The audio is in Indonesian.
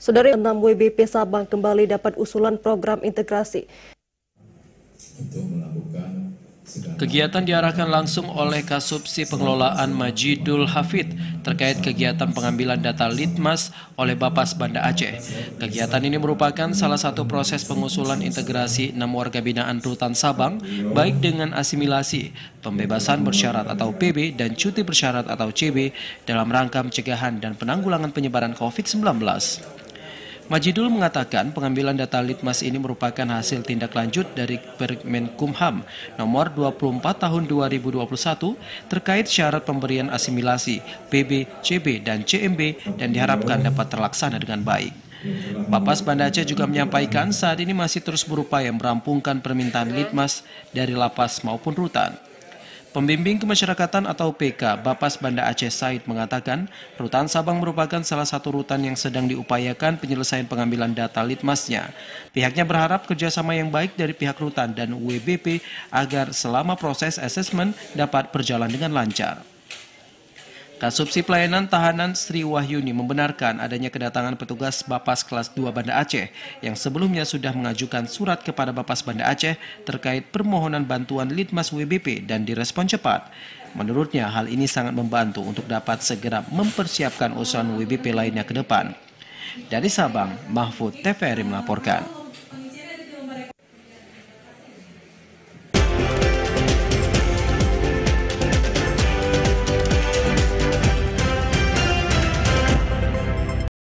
Saudara 6 WBP Sabang kembali dapat usulan program integrasi. Kegiatan diarahkan langsung oleh Kasubsi Pengelolaan Majidul Hafid terkait kegiatan pengambilan data Litmas oleh Bapas Banda Aceh. Kegiatan ini merupakan salah satu proses pengusulan integrasi enam warga binaan Rutan Sabang, baik dengan asimilasi, pembebasan bersyarat atau PB, dan cuti bersyarat atau CB dalam rangka pencegahan dan penanggulangan penyebaran COVID-19. Majidul mengatakan pengambilan data litmas ini merupakan hasil tindak lanjut dari Permenkumham nomor 24 tahun 2021 terkait syarat pemberian asimilasi PB, CB, dan CMB dan diharapkan dapat terlaksana dengan baik. Bapas Banda Aceh juga menyampaikan saat ini masih terus berupaya merampungkan permintaan litmas dari lapas maupun rutan. Pembimbing Kemasyarakatan atau PK Bapas Banda Aceh Said mengatakan, Rutan Sabang merupakan salah satu rutan yang sedang diupayakan penyelesaian pengambilan data litmasnya. Pihaknya berharap kerjasama yang baik dari pihak rutan dan WBP agar selama proses asesmen dapat berjalan dengan lancar. Kasubsi Pelayanan Tahanan Sri Wahyuni membenarkan adanya kedatangan petugas Bapas Kelas 2 Banda Aceh yang sebelumnya sudah mengajukan surat kepada Bapas Banda Aceh terkait permohonan bantuan Litmas WBP dan direspon cepat. Menurutnya hal ini sangat membantu untuk dapat segera mempersiapkan usaha WBP lainnya ke depan. Dari Sabang, Mahfud TVRI melaporkan.